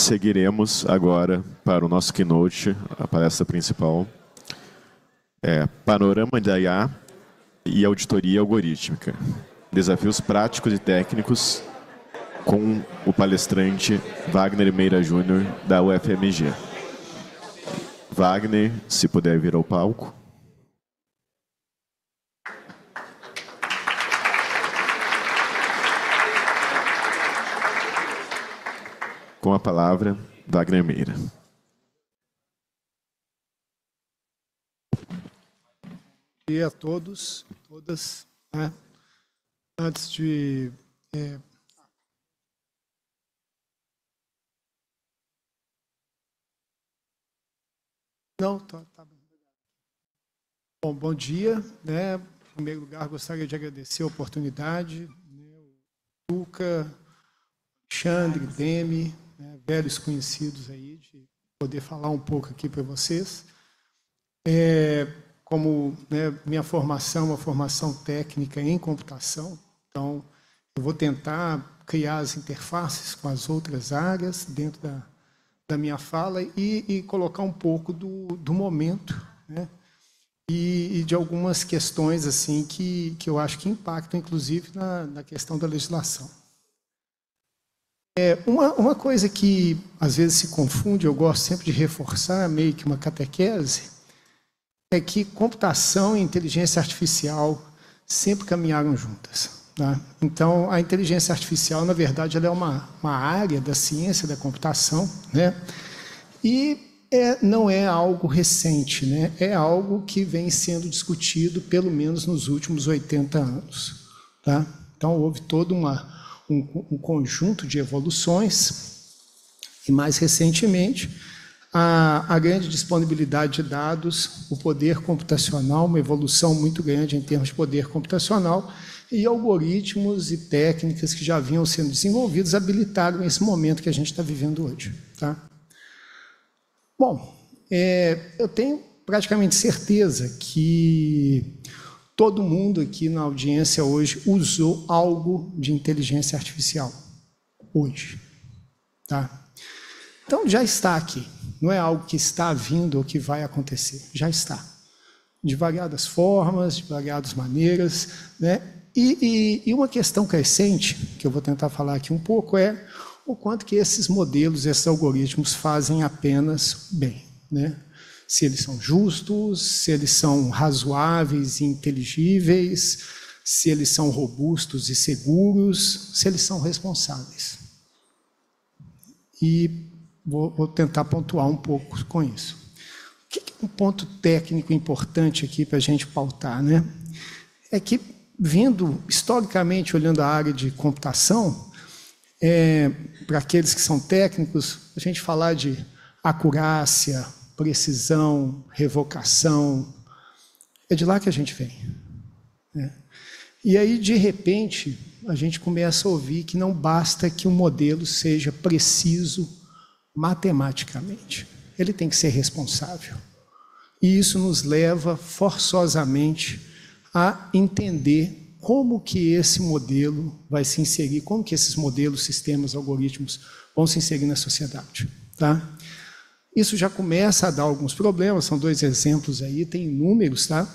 seguiremos agora para o nosso keynote, a palestra principal, é Panorama da IA e Auditoria Algorítmica. Desafios práticos e técnicos com o palestrante Wagner Meira Júnior, da UFMG. Wagner, se puder vir ao palco. com a palavra da Meira. Bom dia a todos, todas. Né? Antes de é, Não, tá, tá bom. Bom, bom dia. Né? Em primeiro lugar, gostaria de agradecer a oportunidade. Né? O Luca, Alexandre, Demi, né, velhos conhecidos aí, de poder falar um pouco aqui para vocês. É, como né, minha formação é uma formação técnica em computação, então eu vou tentar criar as interfaces com as outras áreas dentro da, da minha fala e, e colocar um pouco do, do momento, né? E, e, de algumas questões assim que, que eu acho que impactam, inclusive, na, na questão da legislação. É, uma, uma coisa que às vezes se confunde, eu gosto sempre de reforçar, meio que uma catequese, é que computação e inteligência artificial sempre caminharam juntas. Né? Então, a inteligência artificial, na verdade, ela é uma, uma área da ciência da computação, né? e é, não é algo recente, né? é algo que vem sendo discutido pelo menos nos últimos 80 anos. Tá? Então, houve toda uma um, um conjunto de evoluções. E mais recentemente, a, a, grande disponibilidade de dados, o poder computacional, uma evolução muito grande em termos de poder computacional, e algoritmos e técnicas que já vinham sendo desenvolvidos habilitaram esse momento que a gente está vivendo hoje. Tá? Bom, é, eu tenho praticamente certeza que todo mundo aqui na audiência hoje usou algo de inteligência artificial. Hoje. Tá? Então já está aqui. Não é algo que está vindo ou que vai acontecer. Já está. De variadas formas, de variadas maneiras. Né? E, e, e uma questão crescente, que eu vou tentar falar aqui um pouco, é o quanto que esses modelos, esses algoritmos fazem apenas bem. Né? se eles são justos, se eles são razoáveis e inteligíveis, se eles são robustos e seguros, se eles são responsáveis. E vou, vou tentar pontuar um pouco com isso. O que é um ponto técnico importante aqui para a gente pautar, né? É que vindo historicamente olhando a área de computação, é, para aqueles que são técnicos, a gente falar de acurácia, precisão, revocação. É de lá que a gente vem. Né? E aí, de repente, a gente começa a ouvir que não basta que o um modelo seja preciso matematicamente. Ele tem que ser responsável. E isso nos leva forçosamente a entender como que esse modelo vai se inserir, como que esses modelos, sistemas, algoritmos vão se inserir na sociedade, tá? Isso já começa a dar alguns problemas, são dois exemplos aí, tem números, tá?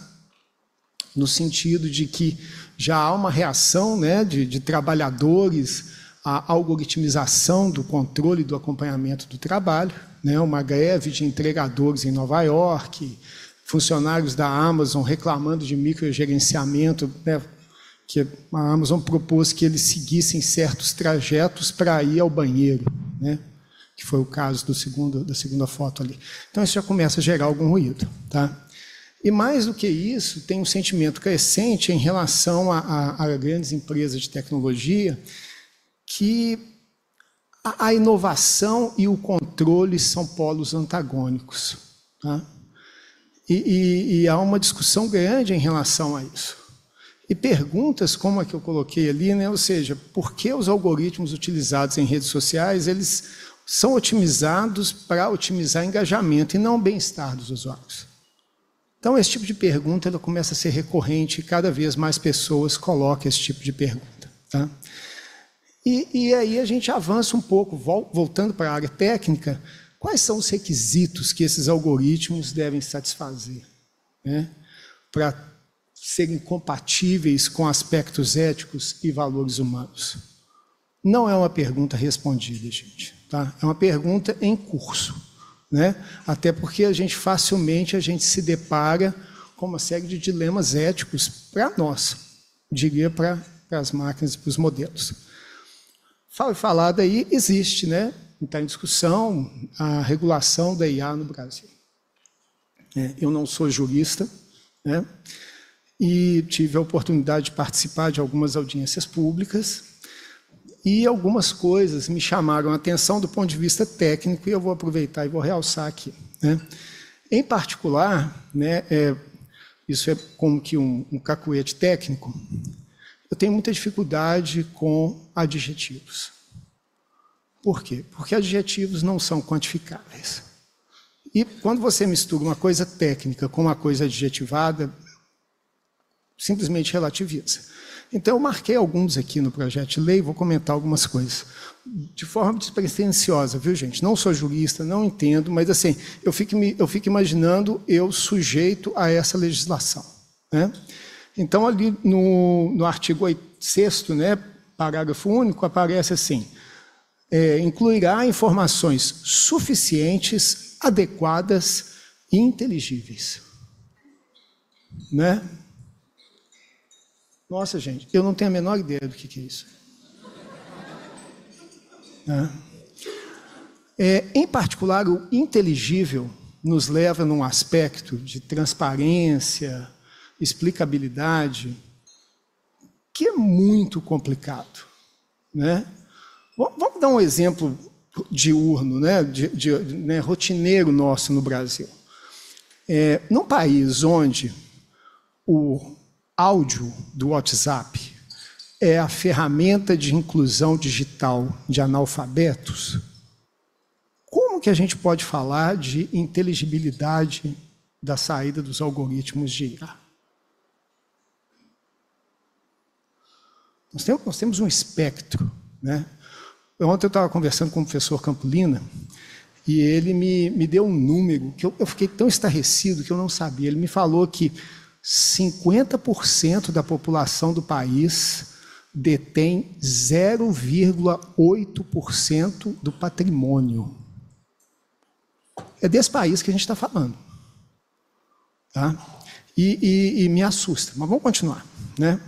No sentido de que já há uma reação né, de, de trabalhadores à algoritmização do controle e do acompanhamento do trabalho, né, uma greve de entregadores em Nova York, funcionários da Amazon reclamando de microgerenciamento, né, que a Amazon propôs que eles seguissem certos trajetos para ir ao banheiro. Né? que foi o caso do segundo, da segunda foto ali. Então isso já começa a gerar algum ruído. Tá? E mais do que isso, tem um sentimento crescente em relação a, a, a grandes empresas de tecnologia que a, a, inovação e o controle são polos antagônicos. Tá? E, e, e há uma discussão grande em relação a isso. E perguntas como a que eu coloquei ali, né? ou seja, por que os algoritmos utilizados em redes sociais, eles são otimizados para otimizar engajamento e não o bem-estar dos usuários. Então, esse tipo de pergunta ela começa a ser recorrente e cada vez mais pessoas colocam esse tipo de pergunta. Tá? E, e aí a gente avança um pouco, voltando para a área técnica, quais são os requisitos que esses algoritmos devem satisfazer né, para serem compatíveis com aspectos éticos e valores humanos? Não é uma pergunta respondida, gente. Tá? É uma pergunta em curso. Né? Até porque a gente facilmente a gente se depara com uma série de dilemas éticos para nós, diria para as máquinas e para os modelos. Fala falado aí, existe, né? Está em discussão a regulação da IA no Brasil. É, eu não sou jurista, né? E tive a oportunidade de participar de algumas audiências públicas e algumas coisas me chamaram a atenção do ponto de vista técnico, e eu vou aproveitar e vou realçar aqui. Né? Em particular, né, é, isso é como que um, um cacuete técnico, eu tenho muita dificuldade com adjetivos. Por quê? Porque adjetivos não são quantificáveis. E quando você mistura uma coisa técnica com uma coisa adjetivada, simplesmente relativiza. Então, eu marquei alguns aqui no projeto de lei, vou comentar algumas coisas. De forma despretensiosa, viu, gente? Não sou jurista, não entendo, mas assim, eu fico, eu fico imaginando eu sujeito a essa legislação. Né? Então, ali no, no artigo 6, né, parágrafo único, aparece assim: é, incluirá informações suficientes, adequadas e inteligíveis. Né? Nossa, gente, eu não tenho a menor ideia do que, é isso. É, em particular, o inteligível nos leva num aspecto de transparência, explicabilidade, que é muito complicado. Né? Vamos dar um exemplo diurno, né? De, de, né? rotineiro nosso no Brasil. É, num país onde o áudio do WhatsApp é a ferramenta de inclusão digital de analfabetos, como que a gente pode falar de inteligibilidade da saída dos algoritmos de IA? Nós temos, um espectro. Né? Ontem eu estava conversando com o professor Campolina e ele me, me deu um número que eu, eu fiquei tão estarrecido que eu não sabia. Ele me falou que 50% da população do país detém 0,8% do patrimônio. É desse país que a gente está falando. Tá? E, e, e me assusta, mas vamos continuar. Né?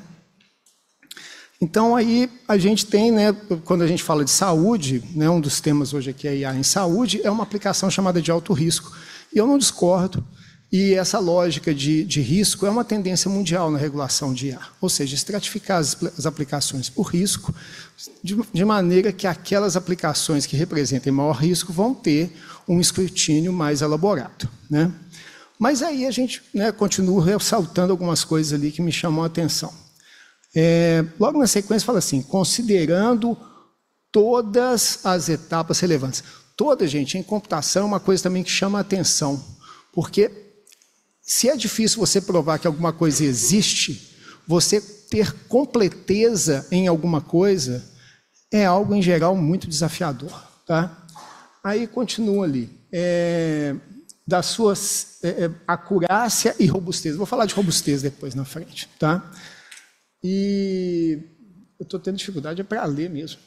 Então aí a gente tem, né, quando a gente fala de saúde, né, um dos temas hoje aqui é IA em saúde, é uma aplicação chamada de alto risco. E eu não discordo e essa lógica de, de, risco é uma tendência mundial na regulação de IA, ou seja, estratificar as, as aplicações por risco, de, de, maneira que aquelas aplicações que representem maior risco vão ter um escrutínio mais elaborado. Né? Mas aí a gente né, continua ressaltando algumas coisas ali que me chamam a atenção. É, logo na sequência fala assim, considerando todas as etapas relevantes. Toda, gente, em computação é uma coisa também que chama a atenção, porque se é difícil você provar que alguma coisa existe, você ter completeza em alguma coisa é algo em geral muito desafiador, tá? Aí continua ali. É, da sua é, é acurácia e robustez. Vou falar de robustez depois na frente, tá? E eu estou tendo dificuldade é para ler mesmo.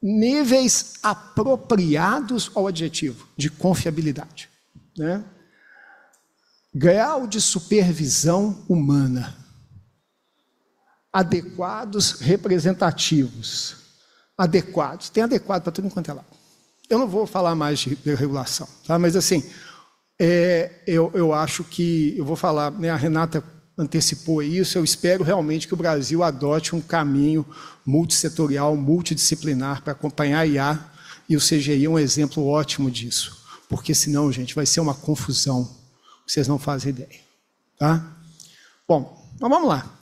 Níveis apropriados ao adjetivo de confiabilidade, né? grau de supervisão humana, adequados representativos, adequados, tem adequado para tudo enquanto é lá. Eu não vou falar mais de regulação, tá? mas assim, é, eu, eu acho que, eu vou falar, né, a Renata antecipou isso, eu espero realmente que o Brasil adote um caminho multissetorial, multidisciplinar para acompanhar a IA, e o CGI é um exemplo ótimo disso, porque senão, gente, vai ser uma confusão vocês não fazem ideia. Tá? Bom, mas vamos lá.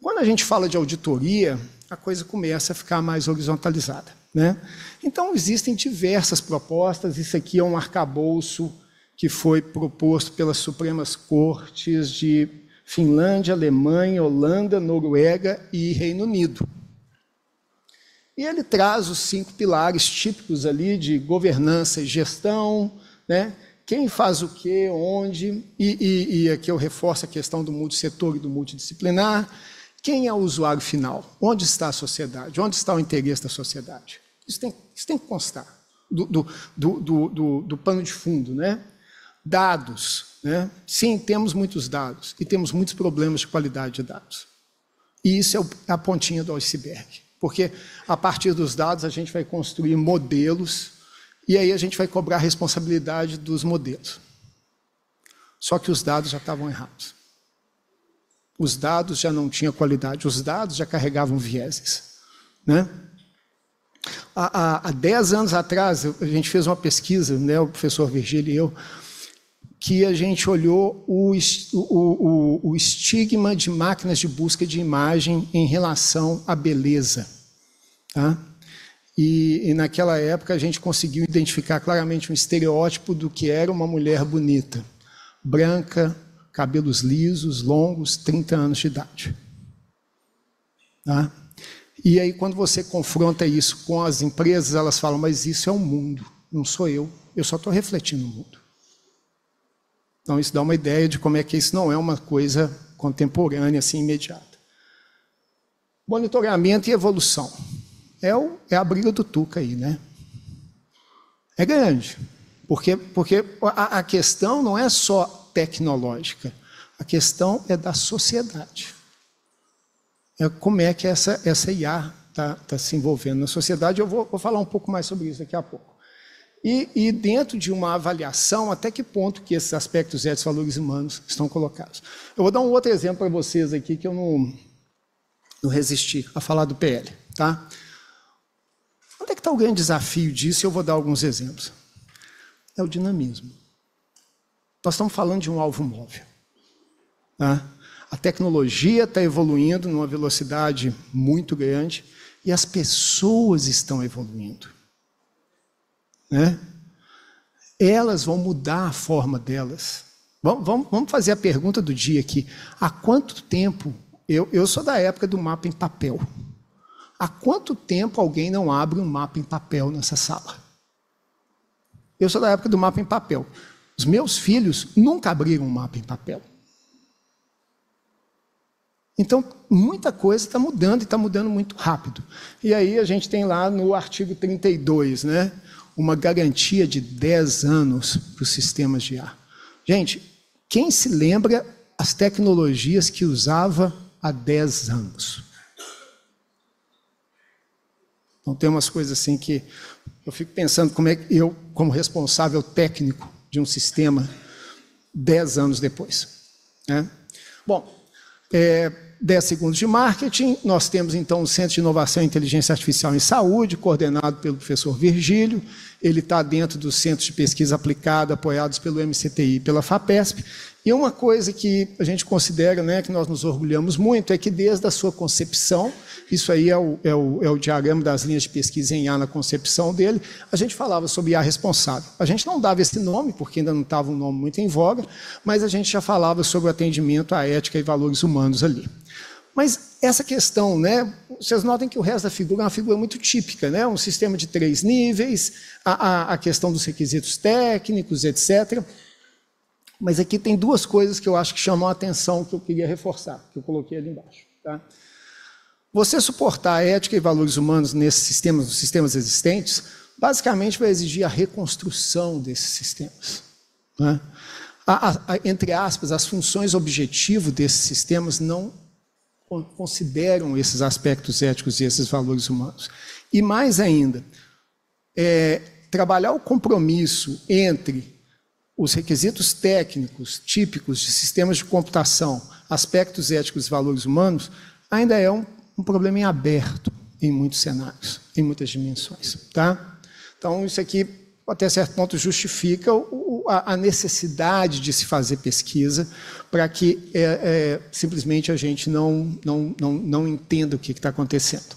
Quando a gente fala de auditoria, a coisa começa a ficar mais horizontalizada. Né? Então, existem diversas propostas. Isso aqui é um arcabouço que foi proposto pelas Supremas Cortes de Finlândia, Alemanha, Holanda, Noruega e Reino Unido. E ele traz os cinco pilares típicos ali de governança e gestão, né? quem faz o que, onde, e, e, e aqui eu reforço a questão do multissetor e do multidisciplinar. Quem é o usuário final? Onde está a sociedade? Onde está o interesse da sociedade? Isso tem, isso tem que constar do, do, do, do, do pano de fundo, né? Dados, né? Sim, temos muitos dados e temos muitos problemas de qualidade de dados. E isso é, é a pontinha do iceberg, porque a partir dos dados a gente vai construir modelos e aí a gente vai cobrar a responsabilidade dos modelos. Só que os dados já estavam errados. Os dados já não tinham qualidade, os dados já carregavam vieses. Né? Há, há, há anos atrás, a gente fez uma pesquisa, né, o professor Virgílio e eu, que a gente olhou o, o, o, o, estigma de máquinas de busca de imagem em relação à beleza. Tá? E, e, naquela época a gente conseguiu identificar claramente um estereótipo do que era uma mulher bonita: branca, cabelos lisos, longos, 30 anos de idade. Tá? E aí, quando você confronta isso com as empresas, elas falam: Mas isso é o um mundo, não sou eu, eu só estou refletindo o mundo. Então, isso dá uma ideia de como é que isso não é uma coisa contemporânea, assim, imediata. Monitoramento e evolução é, o, é a briga do Tuca aí, né? É grande, porque, porque a, a questão não é só tecnológica, a questão é da sociedade. É como é que essa, essa IA está tá se envolvendo na sociedade. Eu vou, vou, falar um pouco mais sobre isso daqui a pouco. E, e, dentro de uma avaliação, até que ponto que esses aspectos éticos e valores humanos estão colocados. Eu vou dar um outro exemplo para vocês aqui que eu não, não resisti a falar do PL. Tá? está o grande desafio disso? Eu vou dar alguns exemplos. É o dinamismo. Nós estamos falando de um alvo móvel. Né? A tecnologia está evoluindo numa velocidade muito grande e as pessoas estão evoluindo. Né? Elas vão mudar a forma delas. Vamos, fazer a pergunta do dia aqui. Há quanto tempo? Eu, eu sou da época do mapa em papel. Há quanto tempo alguém não abre um mapa em papel nessa sala? Eu sou da época do mapa em papel. Os meus filhos nunca abriram um mapa em papel. Então, muita coisa está mudando e está mudando muito rápido. E aí a gente tem lá no artigo 32, né, uma garantia de 10 anos para os sistemas de ar. Gente, quem se lembra as tecnologias que usava há 10 anos? Então tem umas coisas assim que eu fico pensando como é que eu, como responsável técnico de um sistema, dez anos depois. Né? Bom, é, segundos de marketing, nós temos então o Centro de Inovação e Inteligência Artificial em Saúde, coordenado pelo professor Virgílio, ele está dentro do Centro de Pesquisa Aplicada, apoiados pelo MCTI e pela FAPESP, e uma coisa que a gente considera, né, que nós nos orgulhamos muito, é que desde a sua concepção, isso aí é o, é o, é o diagrama das linhas de pesquisa em A na concepção dele. A gente falava sobre A responsável. A gente não dava esse nome, porque ainda não estava um nome muito em voga, mas a gente já falava sobre o atendimento à ética e valores humanos ali. Mas essa questão, né, vocês notem que o resto da figura é uma figura muito típica, né, um sistema de três níveis, a, a, a questão dos requisitos técnicos, etc. Mas aqui tem duas coisas que eu acho que chamam a atenção que eu queria reforçar, que eu coloquei ali embaixo. Tá? Você suportar a ética e valores humanos nesses sistemas, nos sistemas existentes, basicamente vai exigir a reconstrução desses sistemas. Né? A, a, a, entre aspas, as funções objetivo desses sistemas não consideram esses aspectos éticos e esses valores humanos. E mais ainda, é, trabalhar o compromisso entre os requisitos técnicos típicos de sistemas de computação, aspectos éticos e valores humanos, ainda é um um problema em aberto em muitos cenários, em muitas dimensões. Tá? Então, isso aqui, até certo ponto, justifica a, a, necessidade de se fazer pesquisa para que é, é, simplesmente a gente não, não, não, não entenda o que está acontecendo.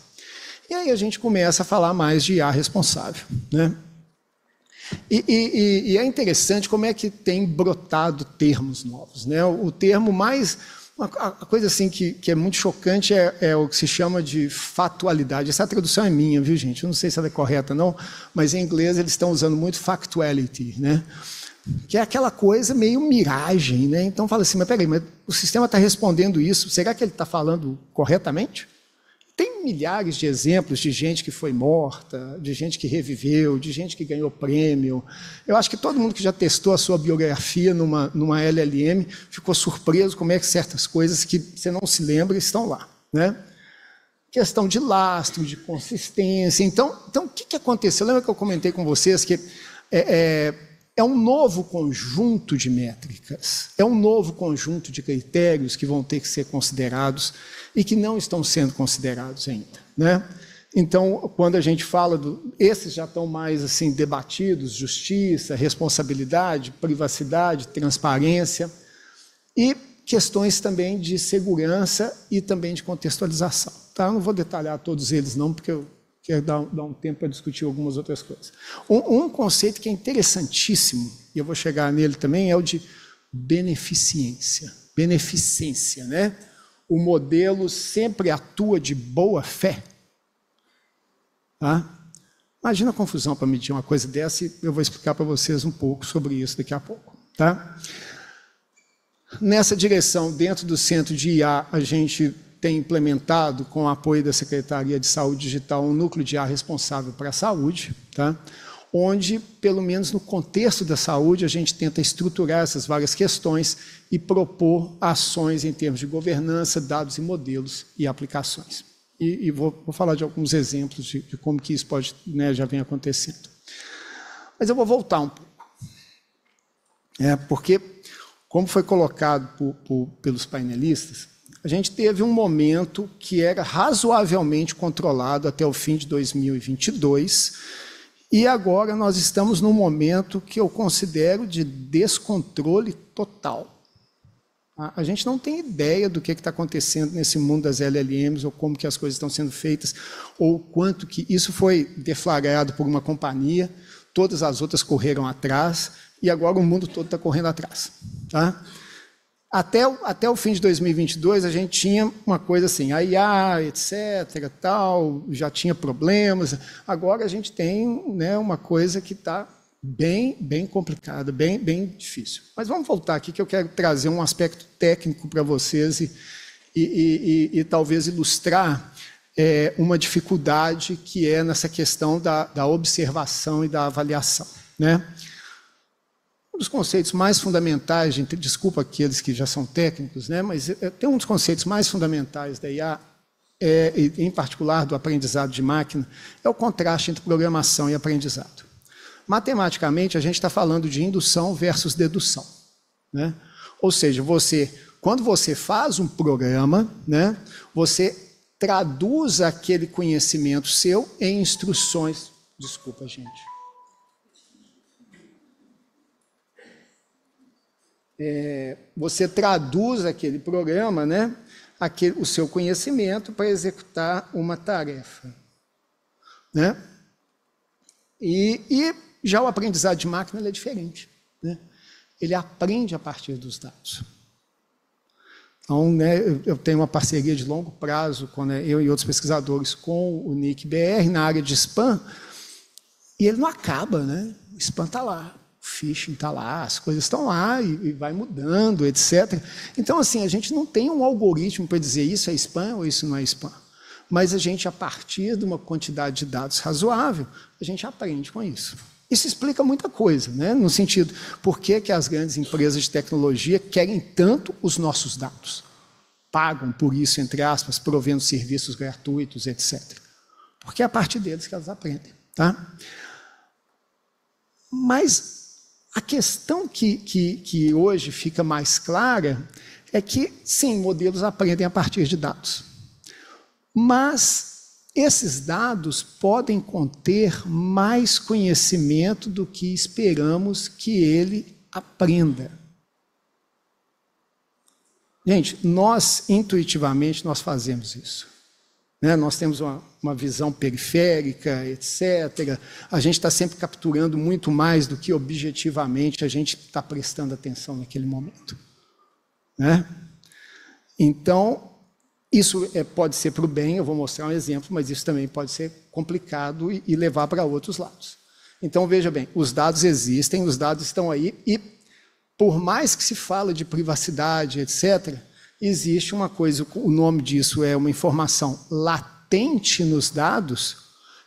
E aí a gente começa a falar mais de IA responsável. Né? E, e, e, é interessante como é que tem brotado termos novos. Né? O termo mais a coisa assim que, que é muito chocante é, é, o que se chama de fatualidade. Essa tradução é minha, viu gente? Eu não sei se ela é correta não, mas em inglês eles estão usando muito factuality, né? Que é aquela coisa meio miragem, né? Então fala assim, mas peraí, mas o sistema está respondendo isso, será que ele está falando corretamente? Tem milhares de exemplos de gente que foi morta, de gente que reviveu, de gente que ganhou prêmio. Eu acho que todo mundo que já testou a sua biografia numa, numa LLM ficou surpreso como é que certas coisas que você não se lembra estão lá. Né? Questão de lastro, de consistência. Então, então o que, que aconteceu? Lembra que eu comentei com vocês que é, é, é um novo conjunto de métricas, é um novo conjunto de critérios que vão ter que ser considerados e que não estão sendo considerados ainda. Né? Então, quando a gente fala do, esses já estão mais assim debatidos, justiça, responsabilidade, privacidade, transparência e questões também de segurança e também de contextualização. Tá? Eu não vou detalhar todos eles não, porque eu quero dar, dar um tempo para discutir algumas outras coisas. Um, um conceito que é interessantíssimo, e eu vou chegar nele também, é o de beneficência. Beneficência, né? o modelo sempre atua de boa fé. Tá? Imagina a confusão para medir uma coisa dessa e eu vou explicar para vocês um pouco sobre isso daqui a pouco. Tá? Nessa direção, dentro do centro de IA, a gente tem implementado, com o apoio da Secretaria de Saúde Digital, um núcleo de IA responsável para a saúde. Tá? onde, pelo menos no contexto da saúde, a gente tenta estruturar essas várias questões e propor ações em termos de governança, dados e modelos e aplicações. E, e vou, vou, falar de alguns exemplos de, de como que isso pode, né, já vem acontecendo. Mas eu vou voltar um pouco. É, porque, como foi colocado por, por, pelos painelistas, a gente teve um momento que era razoavelmente controlado até o fim de 2022, e agora nós estamos num momento que eu considero de descontrole total. A gente não tem ideia do que é está acontecendo nesse mundo das LLMs, ou como que as coisas estão sendo feitas, ou quanto que isso foi deflagrado por uma companhia, todas as outras correram atrás, e agora o mundo todo está correndo atrás. Tá? Até, o, até o fim de 2022, a gente tinha uma coisa assim, a IA, etc, tal, já tinha problemas. Agora a gente tem né, uma coisa que está bem, bem complicada, bem, bem difícil. Mas vamos voltar aqui, que eu quero trazer um aspecto técnico para vocês e, e, e, e, talvez ilustrar é, uma dificuldade que é nessa questão da, da observação e da avaliação. Né? um dos conceitos mais fundamentais, gente, desculpa aqueles que já são técnicos, né, mas eh, tem um dos conceitos mais fundamentais da IA, é, em particular do aprendizado de máquina, é o contraste entre programação e aprendizado. Matematicamente, a gente está falando de indução versus dedução. Né? Ou seja, você, quando você faz um programa, né, você traduz aquele conhecimento seu em instruções. Desculpa, gente. é, você traduz aquele programa, né, aquele, o seu conhecimento para executar uma tarefa. Né? E, e já o aprendizado de máquina é diferente. Né? Ele aprende a partir dos dados. Então, né, eu tenho uma parceria de longo prazo, com, né, eu e outros pesquisadores, com o NIC BR na área de spam, e ele não acaba, né? O spam está lá, phishing está lá, as coisas estão lá e, e, vai mudando, etc. Então, assim, a gente não tem um algoritmo para dizer isso é spam ou isso não é spam. Mas a gente, a partir de uma quantidade de dados razoável, a gente aprende com isso. Isso explica muita coisa, né? no sentido, por que, que as grandes empresas de tecnologia querem tanto os nossos dados? Pagam por isso, entre aspas, provendo serviços gratuitos, etc. Porque é a partir deles que elas aprendem. Tá? Mas a questão que, que, que hoje fica mais clara é que, sim, modelos aprendem a partir de dados. Mas esses dados podem conter mais conhecimento do que esperamos que ele aprenda. Gente, nós intuitivamente nós fazemos isso. Né? Nós temos uma, uma visão periférica, etc. A gente está sempre capturando muito mais do que objetivamente a gente está prestando atenção naquele momento. Né? Então, isso é, pode ser para o bem, eu vou mostrar um exemplo, mas isso também pode ser complicado e, e levar para outros lados. Então, veja bem, os dados existem, os dados estão aí, e por mais que se fale de privacidade, etc., existe uma coisa, o nome disso é uma informação latente nos dados,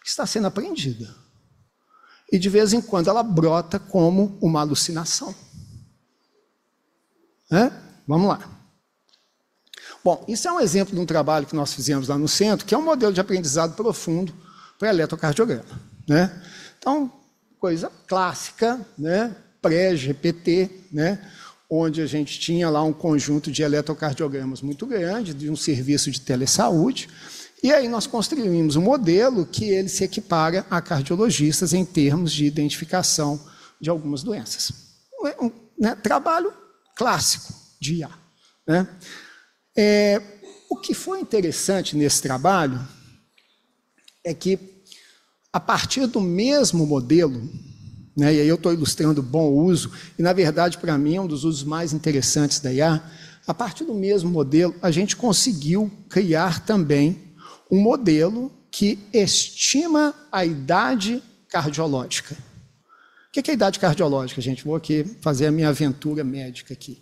que está sendo aprendida. E de vez em quando ela brota como uma alucinação. É? Vamos lá. Bom, isso é um exemplo de um trabalho que nós fizemos lá no centro, que é um modelo de aprendizado profundo para eletrocardiograma. Né? Então, coisa clássica, né? pré-GPT, né? onde a gente tinha lá um conjunto de eletrocardiogramas muito grande, de um serviço de telesaúde, e aí nós construímos um modelo que ele se equipara a cardiologistas em termos de identificação de algumas doenças. É um, né, trabalho clássico de IA. Né? É, o que foi interessante nesse trabalho é que, a partir do mesmo modelo, né? E aí eu estou ilustrando bom uso, e na verdade, para mim, é um dos usos mais interessantes da IA. A partir do mesmo modelo, a gente conseguiu criar também um modelo que estima a idade cardiológica. O que é a idade cardiológica, gente? Vou aqui fazer a minha aventura médica aqui.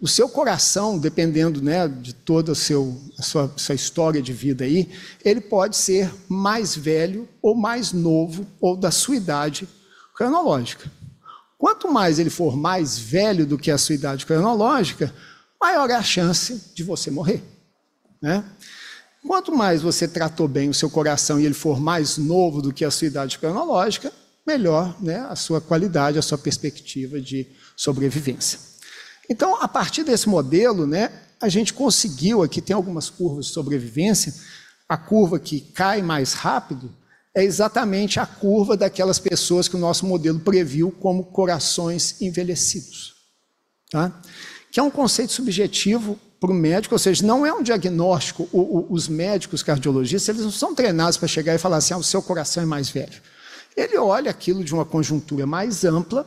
O seu coração, dependendo né, de toda a, seu, a sua, sua história de vida aí, ele pode ser mais velho ou mais novo ou da sua idade cronológica. Quanto mais ele for mais velho do que a sua idade cronológica, maior é a chance de você morrer. Né? Quanto mais você tratou bem o seu coração e ele for mais novo do que a sua idade cronológica, melhor né, a sua qualidade, a sua perspectiva de sobrevivência. Então, a partir desse modelo, né, a gente conseguiu aqui, tem algumas curvas de sobrevivência, a curva que cai mais rápido é exatamente a curva daquelas pessoas que o nosso modelo previu como corações envelhecidos. Tá? Que é um conceito subjetivo para o médico, ou seja, não é um diagnóstico. O, o, os médicos cardiologistas, eles não são treinados para chegar e falar assim: ah, o seu coração é mais velho. Ele olha aquilo de uma conjuntura mais ampla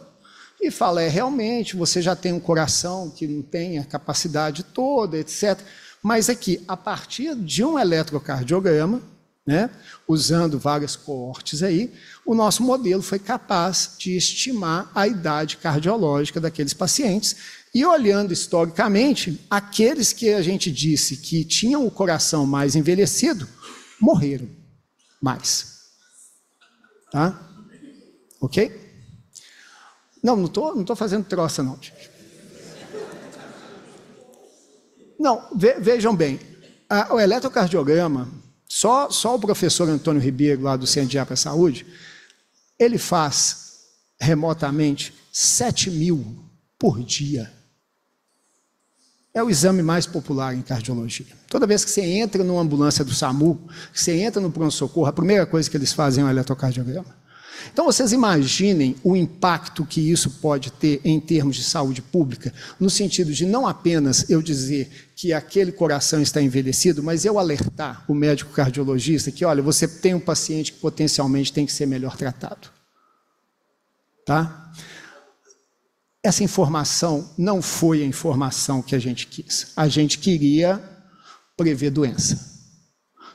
e fala: é realmente, você já tem um coração que não tem a capacidade toda, etc. Mas aqui, é a partir de um eletrocardiograma, né? usando várias coortes aí, o nosso modelo foi capaz de estimar a idade cardiológica daqueles pacientes. E olhando historicamente, aqueles que a gente disse que tinham o coração mais envelhecido morreram mais. Tá? Ok? Não, não estou não tô fazendo troça, não, gente. Não, ve, vejam bem. A, o eletrocardiograma só, só o professor Antônio Ribeiro, lá do Centro de Para Saúde, ele faz remotamente 7 mil por dia. É o exame mais popular em cardiologia. Toda vez que você entra numa ambulância do SAMU, que você entra no pronto-socorro, a primeira coisa que eles fazem é um eletrocardiograma. Então vocês imaginem o impacto que isso pode ter em termos de saúde pública, no sentido de não apenas eu dizer que aquele coração está envelhecido, mas eu alertar o médico cardiologista que, olha, você tem um paciente que potencialmente tem que ser melhor tratado. Tá? Essa informação não foi a informação que a gente quis. A gente queria prever doença.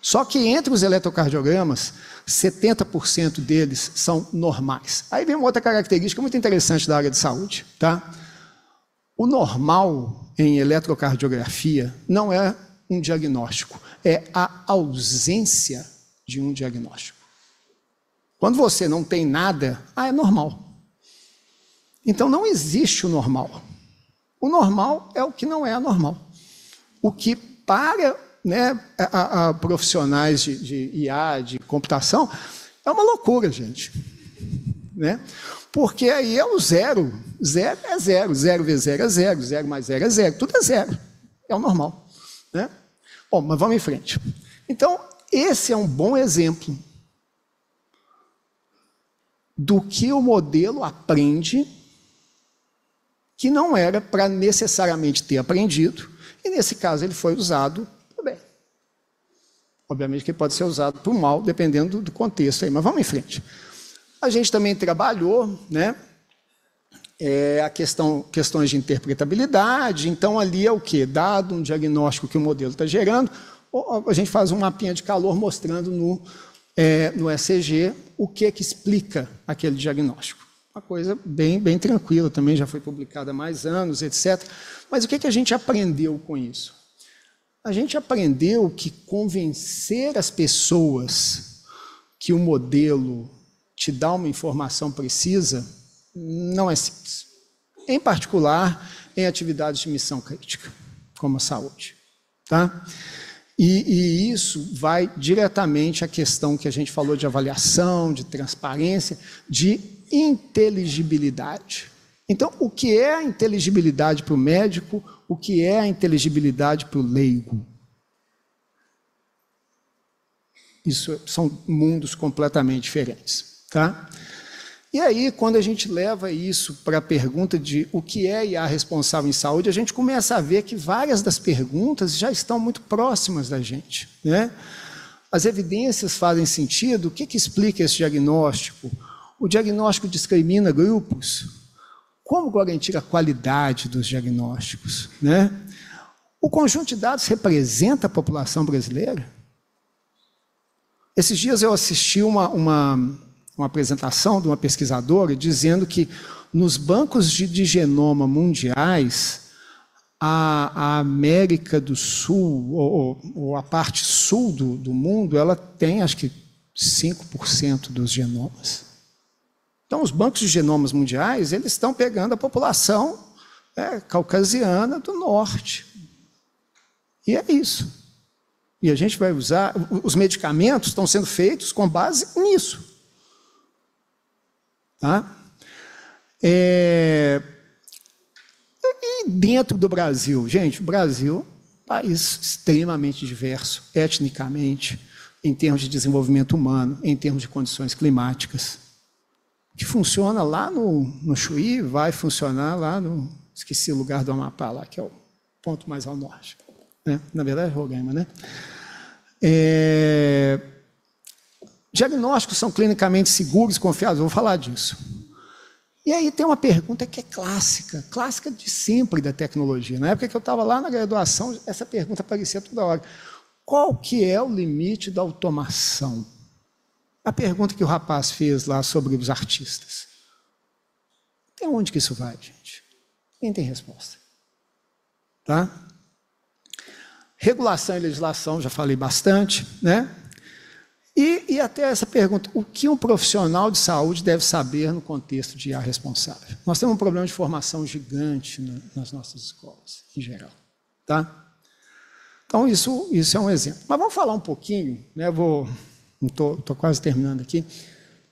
Só que entre os eletrocardiogramas, 70% deles são normais. Aí vem uma outra característica muito interessante da área de saúde, tá? O normal em eletrocardiografia não é um diagnóstico, é a ausência de um diagnóstico. Quando você não tem nada, ah, é normal. Então não existe o normal. O normal é o que não é anormal. O que para né, a, a profissionais de, de, IA, de computação, é uma loucura, gente. Né? Porque aí é o zero. Zero é zero. Zero vezes zero é zero. Zero mais zero é zero. Tudo é zero. É o normal. Né? Bom, mas vamos em frente. Então, esse é um bom exemplo do que o modelo aprende que não era para necessariamente ter aprendido, e nesse caso ele foi usado Obviamente que pode ser usado para o mal, dependendo do contexto aí, mas vamos em frente. A gente também trabalhou, né? É a questão, questões de interpretabilidade, então ali é o que? Dado um diagnóstico que o modelo está gerando, a gente faz um mapinha de calor mostrando no, é, no ECG o que é que explica aquele diagnóstico. Uma coisa bem, bem tranquila também, já foi publicada há mais anos, etc. Mas o que, é que a gente aprendeu com isso? A gente aprendeu que convencer as pessoas que o modelo te dá uma informação precisa não é simples. Em particular, em atividades de missão crítica, como a saúde. Tá? E, e, isso vai diretamente à questão que a gente falou de avaliação, de transparência, de inteligibilidade. Então, o que é a inteligibilidade para o médico? o que é a inteligibilidade para o leigo. Isso são mundos completamente diferentes, tá? E aí, quando a gente leva isso para a pergunta de o que é IA responsável em saúde, a gente começa a ver que várias das perguntas já estão muito próximas da gente, né? As evidências fazem sentido? O que, que explica esse diagnóstico? O diagnóstico discrimina grupos? Como garantir a qualidade dos diagnósticos? Né? O conjunto de dados representa a população brasileira? Esses dias eu assisti uma, uma, uma apresentação de uma pesquisadora dizendo que nos bancos de, de genoma mundiais, a, a, América do Sul, ou, ou a parte sul do, do mundo, ela tem acho que 5% dos genomas. Então, os bancos de genomas mundiais, eles estão pegando a população né, caucasiana do norte. E é isso. E a gente vai usar, os medicamentos estão sendo feitos com base nisso. Tá? É... E dentro do Brasil, gente, o Brasil país extremamente diverso, etnicamente, em termos de desenvolvimento humano, em termos de condições climáticas que funciona lá no, no Chuí, vai funcionar lá no. Esqueci o lugar do Amapá, lá, que é o ponto mais ao norte. Né? Na verdade, é Roraima, né? É... Diagnósticos são clinicamente seguros, confiáveis, vou falar disso. E aí tem uma pergunta que é clássica, clássica de sempre da tecnologia. Na época que eu estava lá na graduação, essa pergunta aparecia toda hora. Qual que é o limite da automação? a pergunta que o rapaz fez lá sobre os artistas. Até onde que isso vai, gente? Ninguém tem resposta. Tá? Regulação e legislação, já falei bastante, né? E, e, até essa pergunta: o que um profissional de saúde deve saber no contexto de IA responsável? Nós temos um problema de formação gigante nas nossas escolas, em geral. Tá? Então, isso, isso é um exemplo. Mas vamos falar um pouquinho, né? Vou Estou quase terminando aqui,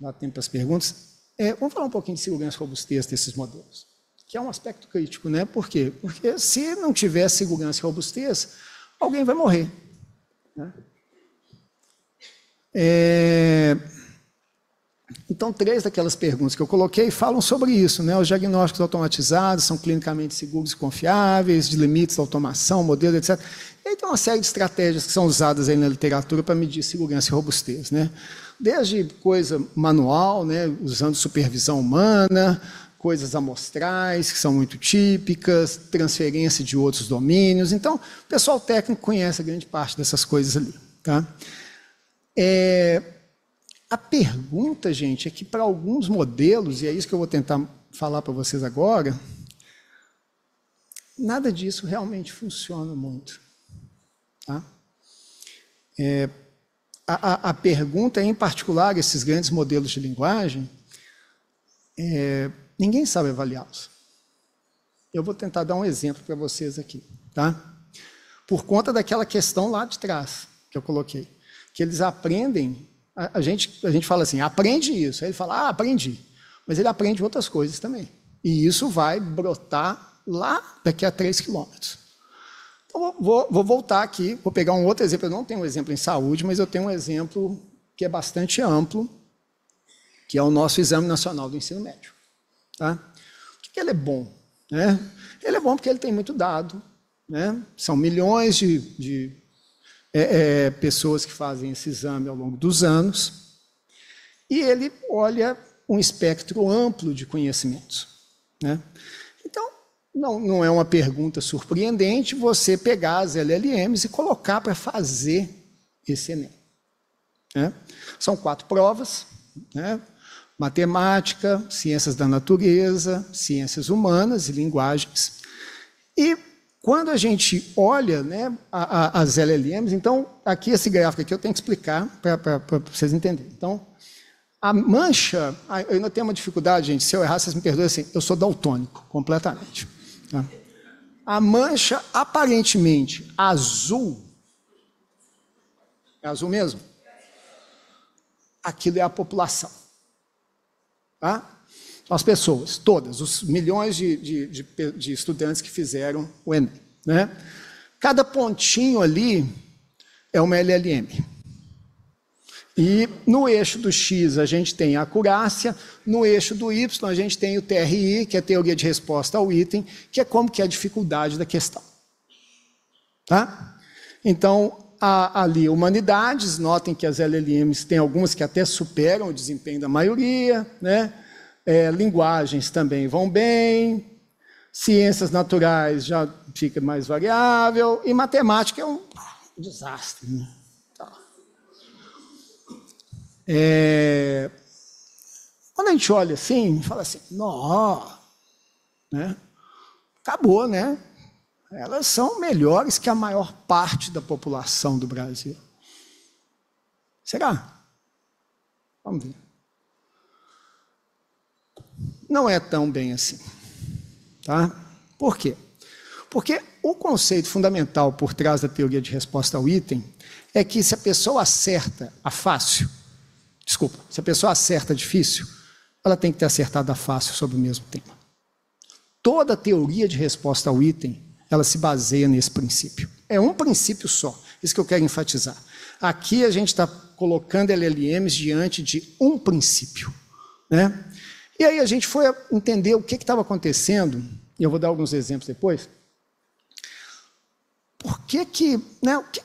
dá tempo para as perguntas. É, vamos falar um pouquinho de segurança e robustez desses modelos, que é um aspecto crítico, né? Por quê? Porque se não tiver segurança e robustez, alguém vai morrer. Né? É... Então, três daquelas perguntas que eu coloquei falam sobre isso. Né? Os diagnósticos automatizados são clinicamente seguros e confiáveis, de limites da automação, modelo, etc. Ele tem uma série de estratégias que são usadas aí na literatura para medir segurança e robustez, né? Desde coisa manual, né, usando supervisão humana, coisas amostrais que são muito típicas, transferência de outros domínios. Então, o pessoal técnico conhece a grande parte dessas coisas ali, tá? É, a pergunta, gente, é que para alguns modelos, e é isso que eu vou tentar falar para vocês agora, nada disso realmente funciona muito. É, a, a, pergunta é, em particular, esses grandes modelos de linguagem, é, ninguém sabe avaliá-los. Eu vou tentar dar um exemplo para vocês aqui, tá? Por conta daquela questão lá de trás que eu coloquei, que eles aprendem, a, a gente, a gente fala assim, aprende isso, aí ele fala, ah, aprendi, mas ele aprende outras coisas também. E isso vai brotar lá daqui a 3 quilômetros. Então, vou, vou, voltar aqui, vou pegar um outro exemplo. Eu não tenho um exemplo em saúde, mas eu tenho um exemplo que é bastante amplo, que é o nosso Exame Nacional do Ensino Médio. Tá? Por que, que ele é bom? Né? Ele é bom porque ele tem muito dado. Né? São milhões de, de é, é, pessoas que fazem esse exame ao longo dos anos. E ele olha um espectro amplo de conhecimentos. Né? Não, não é uma pergunta surpreendente você pegar as LLMs e colocar para fazer esse Enem. Né? São quatro provas, né? matemática, ciências da natureza, ciências humanas e linguagens. E quando a gente olha né, a, a, as LLMs, então, aqui esse gráfico aqui eu tenho que explicar para vocês entenderem. Então, a mancha, eu ainda tenho uma dificuldade, gente, se eu errar, vocês me perdoem, assim, eu sou daltônico, completamente. Ah. A mancha aparentemente azul, é azul mesmo? Aquilo é a população. Tá? as pessoas, todas, os milhões de, de, de, de, estudantes que fizeram o Enem. Né? Cada pontinho ali é uma LLM. E no eixo do X a gente tem a acurácia, no eixo do Y a gente tem o TRI, que é a teoria de resposta ao item, que é como que é a dificuldade da questão. Tá? Então, ali, humanidades, notem que as LLMs têm algumas que até superam o desempenho da maioria, né? É, linguagens também vão bem, ciências naturais já fica mais variável, e matemática é um desastre, né? É... Quando a gente olha assim, fala assim, nó, né? acabou, né? Elas são melhores que a maior parte da população do Brasil. Será? Vamos ver. Não é tão bem assim. Tá? Por quê? Porque o conceito fundamental por trás da teoria de resposta ao item é que se a pessoa acerta a fácil, Desculpa, se a pessoa acerta difícil, ela tem que ter acertado a fácil sobre o mesmo tema. Toda teoria de resposta ao item, ela se baseia nesse princípio. É um princípio só, isso que eu quero enfatizar. Aqui a gente está colocando LLMs diante de um princípio. Né? E aí a gente foi entender o que estava acontecendo, e eu vou dar alguns exemplos depois. Por que que, né, o que,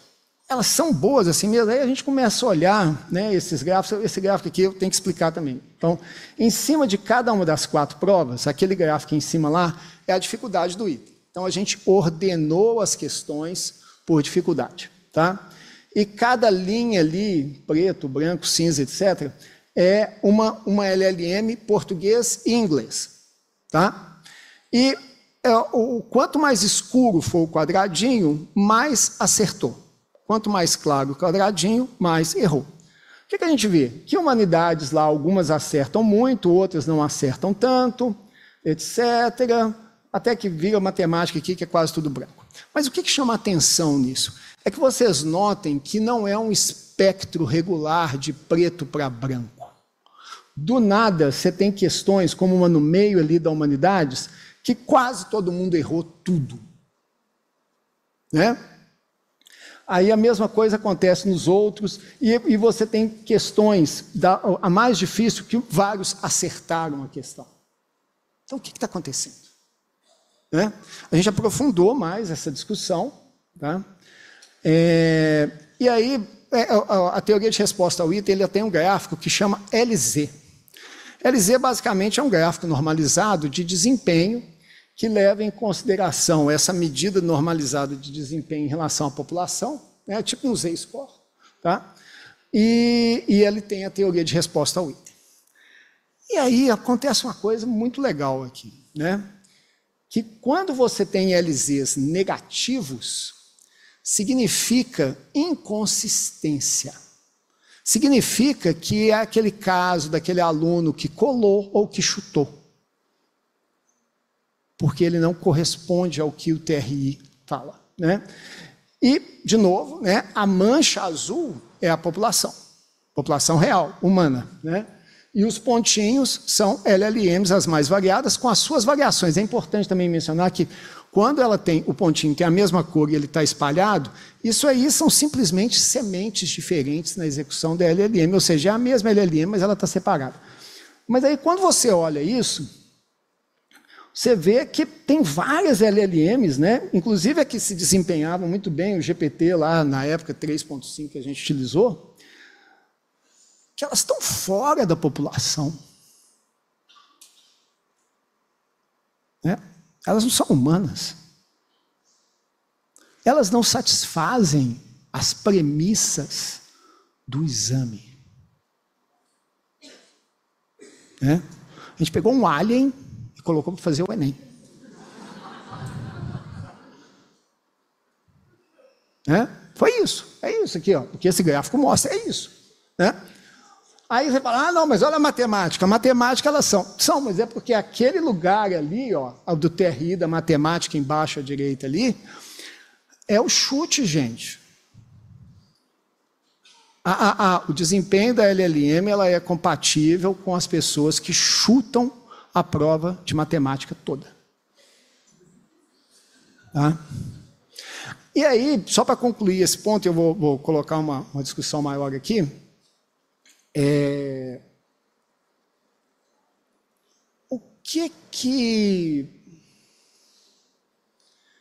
elas são boas assim mesmo. Aí a gente começa a olhar né, esses gráficos. Esse gráfico aqui eu tenho que explicar também. Então, em cima de cada uma das quatro provas, aquele gráfico em cima lá é a dificuldade do item. Então, a gente ordenou as questões por dificuldade. Tá? E cada linha ali, preto, branco, cinza, etc., é uma, uma LLM português e inglês. Tá? E é, o, quanto mais escuro for o quadradinho, mais acertou. Quanto mais claro o quadradinho, mais errou. O que, que, a gente vê? Que humanidades lá, algumas acertam muito, outras não acertam tanto, etc. Até que vira matemática aqui, que é quase tudo branco. Mas o que, que chama atenção nisso? É que vocês notem que não é um espectro regular de preto para branco. Do nada, você tem questões, como uma no meio ali da humanidades, que quase todo mundo errou tudo. Né? Aí a mesma coisa acontece nos outros, e, e você tem questões, da, a mais difícil, que vários acertaram a questão. Então, o que está acontecendo? Né? A gente aprofundou mais essa discussão. Tá? É, e aí, é, a, a, teoria de resposta ao item ele tem um gráfico que chama LZ. LZ, basicamente, é um gráfico normalizado de desempenho que leva em consideração essa medida normalizada de desempenho em relação à população, né, tipo um Z-score, tá? E, e, ele tem a teoria de resposta ao item. E aí acontece uma coisa muito legal aqui, né? que quando você tem LZs negativos, significa inconsistência. Significa que é aquele caso daquele aluno que colou ou que chutou porque ele não corresponde ao que o TRI fala. Né? E, de novo, né, a mancha azul é a população, população real, humana. Né? E os pontinhos são LLMs, as mais variadas, com as suas variações. É importante também mencionar que quando ela tem o pontinho que é a mesma cor e ele está espalhado, isso aí são simplesmente sementes diferentes na execução da LLM, ou seja, é a mesma LLM, mas ela está separada. Mas aí quando você olha isso, você vê que tem várias LLMs, né? inclusive a que se desempenhava muito bem, o GPT lá na época 3.5 que a gente utilizou, que elas estão fora da população. Né? Elas não são humanas. Elas não satisfazem as premissas do exame. Né? A gente pegou um alien colocou para fazer o Enem. É? Foi isso, é isso aqui, ó, porque esse gráfico mostra, é isso. Né? Aí você fala, ah, não, mas olha a matemática. A matemática elas são. São, mas é porque aquele lugar ali, ó, do TRI da matemática embaixo à direita ali, é o chute, gente. A, a, a, o desempenho da LLM ela é compatível com as pessoas que chutam a prova de matemática toda. Tá? E aí, só para concluir esse ponto, eu vou, vou colocar uma, uma, discussão maior aqui. É... O que é que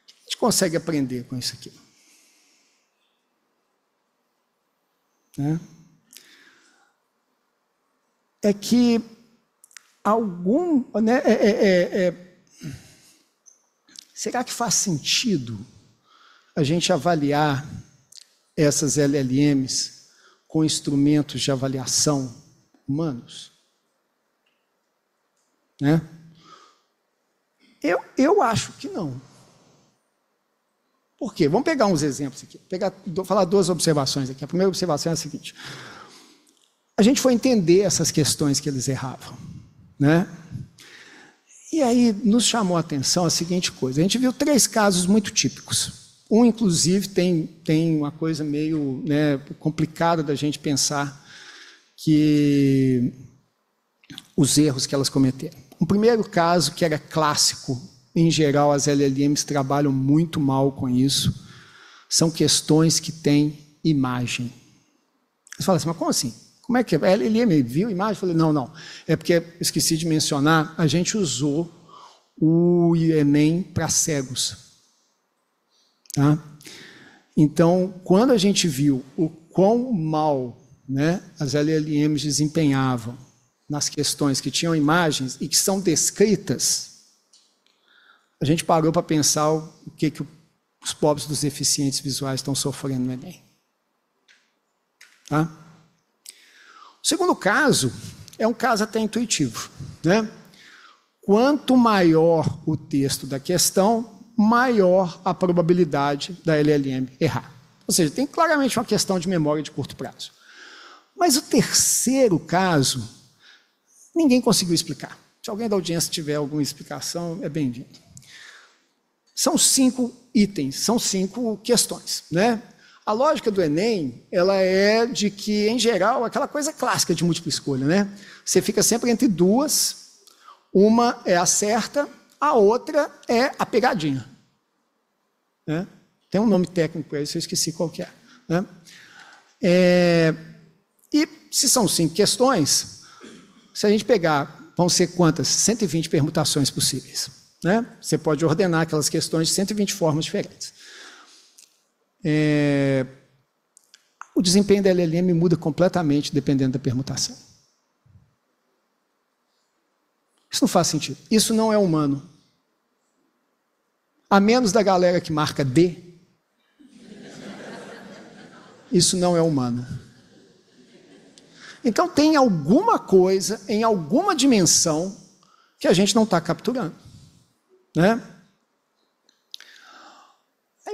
a gente consegue aprender com isso aqui? Né? É que algum. Né, é, é, é, será que faz sentido a gente avaliar essas LLMs com instrumentos de avaliação humanos? Né? Eu, eu acho que não. Por quê? Vamos pegar uns exemplos aqui. Pegar, vou falar duas observações aqui. A primeira observação é a seguinte: a gente foi entender essas questões que eles erravam. Né? E aí nos chamou a atenção a seguinte coisa: a gente viu três casos muito típicos. Um, inclusive, tem, tem uma coisa meio né, complicada da gente pensar que os erros que elas cometeram. O primeiro caso, que era clássico, em geral as LLMs trabalham muito mal com isso, são questões que têm imagem. Você fala assim, mas como assim? Como é que é? é ele viu a imagem? Falei, não, não. É porque esqueci de mencionar, a gente usou o Enem para cegos. Tá? Então, quando a gente viu o quão mal né, as LLMs desempenhavam nas questões que tinham imagens e que são descritas, a gente parou para pensar o que, que os pobres dos deficientes visuais estão sofrendo no Enem. Tá? O segundo caso é um caso até intuitivo. Né? Quanto maior o texto da questão, maior a probabilidade da LLM errar. Ou seja, tem claramente uma questão de memória de curto prazo. Mas o terceiro caso, ninguém conseguiu explicar. Se alguém da audiência tiver alguma explicação, é bem-vindo. São cinco itens, são cinco questões. Né? A lógica do Enem, ela é de que, em geral, aquela coisa clássica de múltipla escolha, né? Você fica sempre entre duas, uma é a certa, a outra é a pegadinha. Né? Tem um nome técnico para isso, eu esqueci qual que é. Né? é. E se são cinco questões, se a gente pegar, vão ser quantas? 120 permutações possíveis. Né? Você pode ordenar aquelas questões de 120 formas diferentes é, o desempenho da LLM muda completamente dependendo da permutação. Isso não faz sentido. Isso não é humano. A menos da galera que marca D, isso não é humano. Então tem alguma coisa, em alguma dimensão, que a gente não está capturando. Né?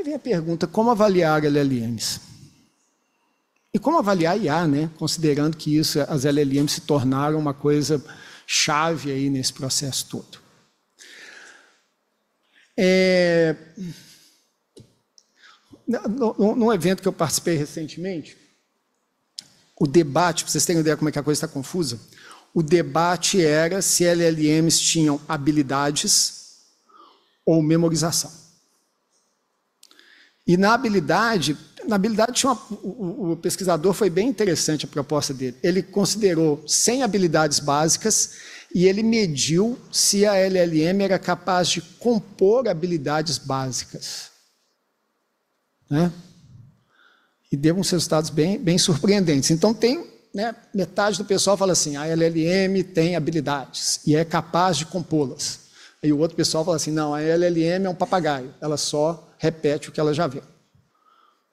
Aí vem a pergunta: como avaliar LLMs? E como avaliar IA, né? considerando que isso, as LLMs se tornaram uma coisa chave aí nesse processo todo. É, num, num evento que eu participei recentemente, o debate, para vocês terem ideia como é que a coisa está confusa, o debate era se LLMs tinham habilidades ou memorização. E na habilidade, na habilidade uma, o, o, pesquisador foi bem interessante a proposta dele. Ele considerou 100 habilidades básicas e ele mediu se a LLM era capaz de compor habilidades básicas. Né? E deu uns resultados bem, bem surpreendentes. Então tem né, metade do pessoal fala assim, a LLM tem habilidades e é capaz de compô-las. E o outro pessoal fala assim, não, a LLM é um papagaio, ela só repete o que ela já viu.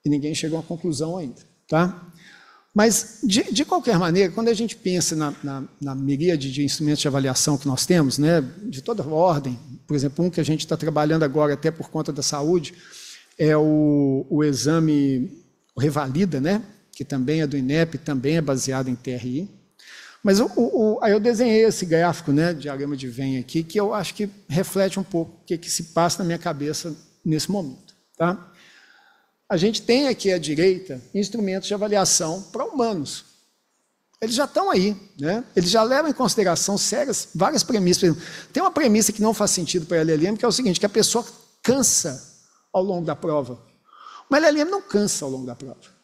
E ninguém chegou a uma conclusão ainda. Tá? Mas, de, de, qualquer maneira, quando a gente pensa na, na, na, miríade de instrumentos de avaliação que nós temos, né, de toda ordem, por exemplo, um que a gente está trabalhando agora, até por conta da saúde, é o, o exame o Revalida, né, que também é do INEP, também é baseado em TRI. Mas o, o, aí eu desenhei esse gráfico, né, diagrama de Venn aqui, que eu acho que reflete um pouco o que, que se passa na minha cabeça nesse momento. Tá? A gente tem aqui à direita instrumentos de avaliação para humanos. Eles já estão aí, né? eles já levam em consideração sérias, várias premissas. tem uma premissa que não faz sentido para a LLM, que é o seguinte, que a pessoa cansa ao longo da prova. Uma LLM não cansa ao longo da prova.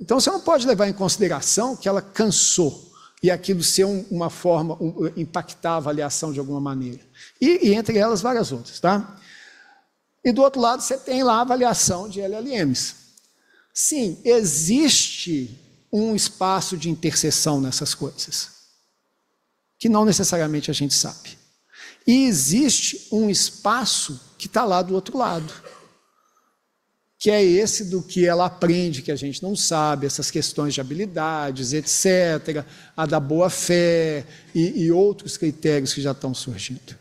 Então você não pode levar em consideração que ela cansou e aquilo ser uma forma, um, impactar a avaliação de alguma maneira. E, e, entre elas várias outras, tá? E do outro lado, você tem lá a avaliação de LLMs. Sim, existe um espaço de interseção nessas coisas, que não necessariamente a gente sabe. E existe um espaço que está lá do outro lado, que é esse do que ela aprende, que a gente não sabe, essas questões de habilidades, etc., a da boa-fé e, e outros critérios que já estão surgindo.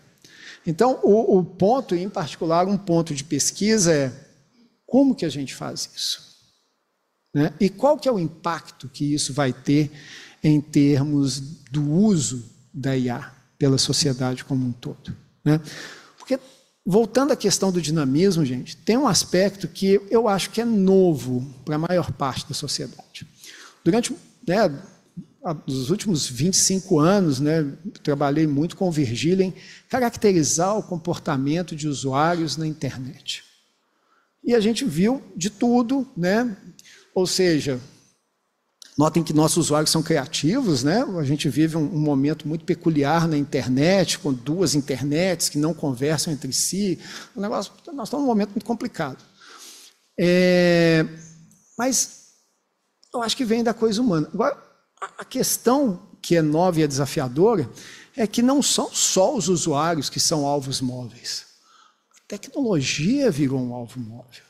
Então, o, o ponto, em particular, um ponto de pesquisa é como que a gente faz isso? Né? E qual que é o impacto que isso vai ter em termos do uso da IA pela sociedade como um todo? Né? Porque, voltando à questão do dinamismo, gente, tem um aspecto que eu acho que é novo para a maior parte da sociedade. Durante né, nos últimos 25 anos, né, trabalhei muito com o Virgílio em caracterizar o comportamento de usuários na internet. E a gente viu de tudo, né? Ou seja, notem que nossos usuários são criativos, né? A gente vive um, um momento muito peculiar na internet, com duas internets que não conversam entre si. O negócio, nós estamos num momento muito complicado. É, mas eu acho que vem da coisa humana. Agora, a questão que é nova e é desafiadora é que não são só os usuários que são alvos móveis. A tecnologia virou um alvo móvel.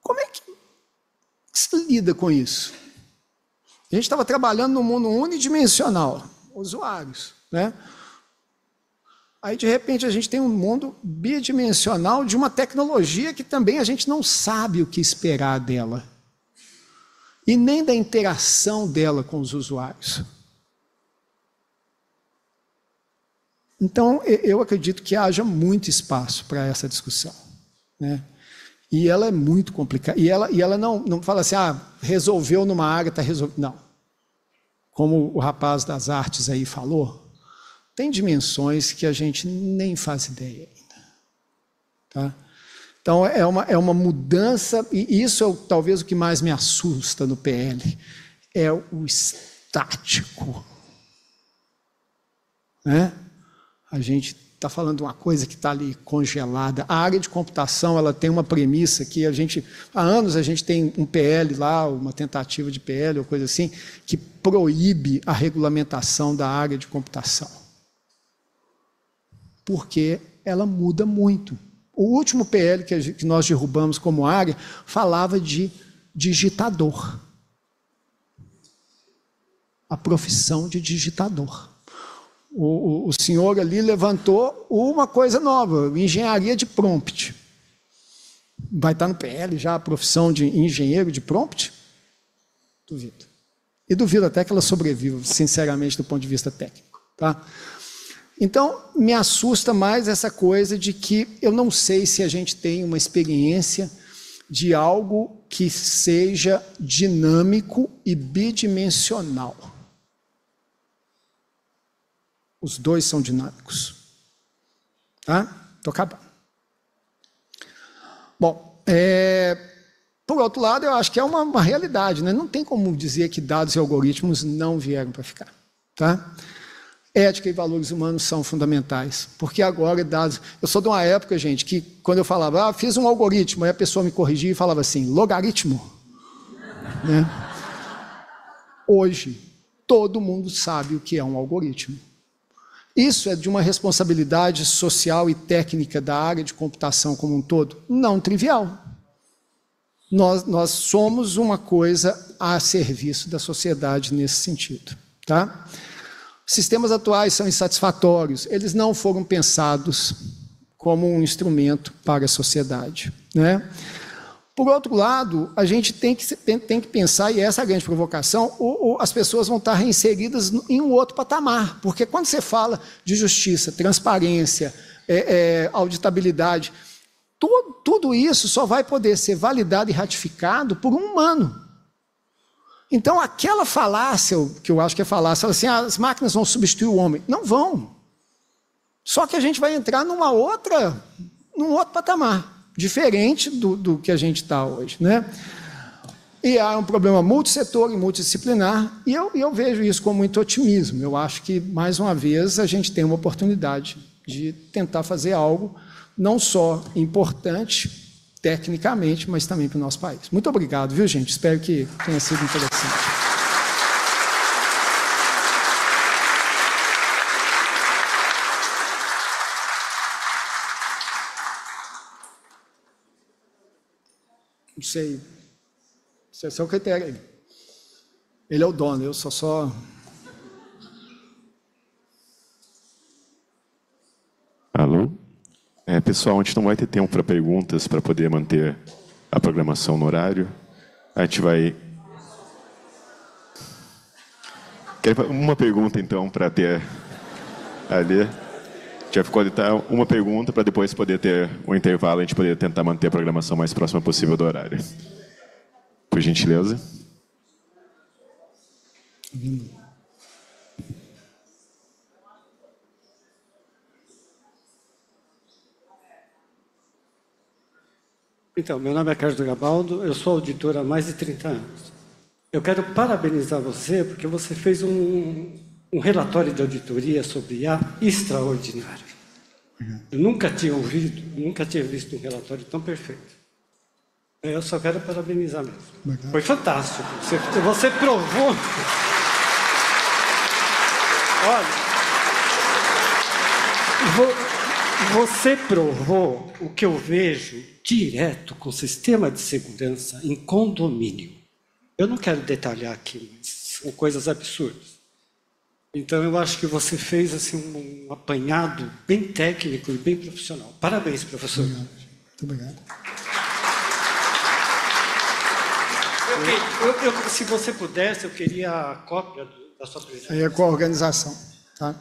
Como é que se lida com isso? A gente estava trabalhando num mundo unidimensional, usuários, né? Aí, de repente, a gente tem um mundo bidimensional de uma tecnologia que também a gente não sabe o que esperar dela e nem da interação dela com os usuários. Então, eu acredito que haja muito espaço para essa discussão. Né? E ela é muito complicada. E ela, e ela não, não fala assim, ah, resolveu numa área, está resolvido. Não. Como o rapaz das artes aí falou, tem dimensões que a gente nem faz ideia ainda. Tá? Então é uma, é uma mudança, e isso é talvez o que mais me assusta no PL, é o estático. Né? A gente está falando de uma coisa que está ali congelada. A área de computação ela tem uma premissa que a gente há anos a gente tem um PL lá, uma tentativa de PL ou coisa assim que proíbe a regulamentação da área de computação, porque ela muda muito. O último PL que, nós derrubamos como área falava de digitador. A profissão de digitador. O, o, o, senhor ali levantou uma coisa nova, engenharia de prompt. Vai estar tá no PL já a profissão de engenheiro de prompt? Duvido. E duvido até que ela sobreviva, sinceramente, do ponto de vista técnico. Tá? Então, me assusta mais essa coisa de que eu não sei se a gente tem uma experiência de algo que seja dinâmico e bidimensional. Os dois são dinâmicos. Tá? Tô acabando. Bom, é, por outro lado, eu acho que é uma, uma realidade, né? Não tem como dizer que dados e algoritmos não vieram para ficar, tá? ética e valores humanos são fundamentais. Porque agora, dados. Eu sou de uma época, gente, que quando eu falava, ah, fiz um algoritmo, aí a pessoa me corrigia e falava assim, logaritmo. né? Hoje, todo mundo sabe o que é um algoritmo. Isso é de uma responsabilidade social e técnica da área de computação como um todo, não trivial. Nós, nós somos uma coisa a serviço da sociedade nesse sentido. Tá? Os sistemas atuais são insatisfatórios, eles não foram pensados como um instrumento para a sociedade. Né? Por outro lado, a gente tem que, tem, tem que pensar, e essa é a grande provocação, ou, ou as pessoas vão estar reinseridas em um outro patamar. Porque quando você fala de justiça, transparência, é, é, auditabilidade, tudo isso só vai poder ser validado e ratificado por um humano. Então, aquela falácia, que eu acho que é falácia, assim, ah, as máquinas vão substituir o homem. Não vão. Só que a gente vai entrar numa outra, num outro patamar, diferente do, do que a gente está hoje, né? E há um problema multissetor e multidisciplinar, e eu, eu vejo isso com muito otimismo. Eu acho que, mais uma vez, a gente tem uma oportunidade de tentar fazer algo não só importante tecnicamente, mas também para o nosso país. Muito obrigado, viu, gente? Espero que tenha sido interessante. Não sei. Esse é seu critério. Ele é o dono, eu sou só. Alô? É, pessoal, a gente não vai ter tempo para perguntas para poder manter a programação no horário. A gente vai. Quero uma pergunta então para ter ali. Já ficou editar uma pergunta para depois poder ter um intervalo a gente poder tentar manter a programação mais próxima possível do horário. Por gentileza. Lindo. Então, meu nome é Carlos Gabaldo, eu sou auditor há mais de 30 anos. Eu quero parabenizar você porque você fez um, um relatório de auditoria sobre IA extraordinário. Eu nunca tinha ouvido, nunca tinha visto um relatório tão perfeito. Eu só quero parabenizar mesmo. Obrigado. Foi fantástico. Você, você provou. Olha. Você provou o que eu vejo direto com o sistema de segurança em condomínio. Eu não quero detalhar aqui, mas são coisas absurdas. Então eu acho que você fez assim um apanhado bem técnico e bem profissional. Parabéns, professor. Obrigado. Muito obrigado. Eu, eu, se você pudesse, eu queria a cópia da sua apresentação. Aí é com a organização, tá?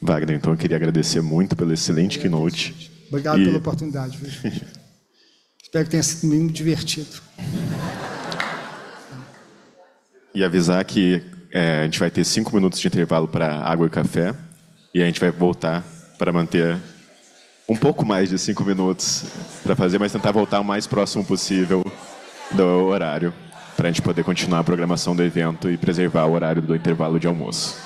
Wagner, então eu queria agradecer muito pelo excelente keynote. Obrigado e... pela oportunidade. Espero que tenha sido muito divertido. E avisar que é, a gente vai ter cinco minutos de intervalo para água e café e a gente vai voltar para manter um pouco mais de cinco minutos para fazer, mas tentar voltar o mais próximo possível do horário para a gente poder continuar a programação do evento e preservar o horário do intervalo de almoço.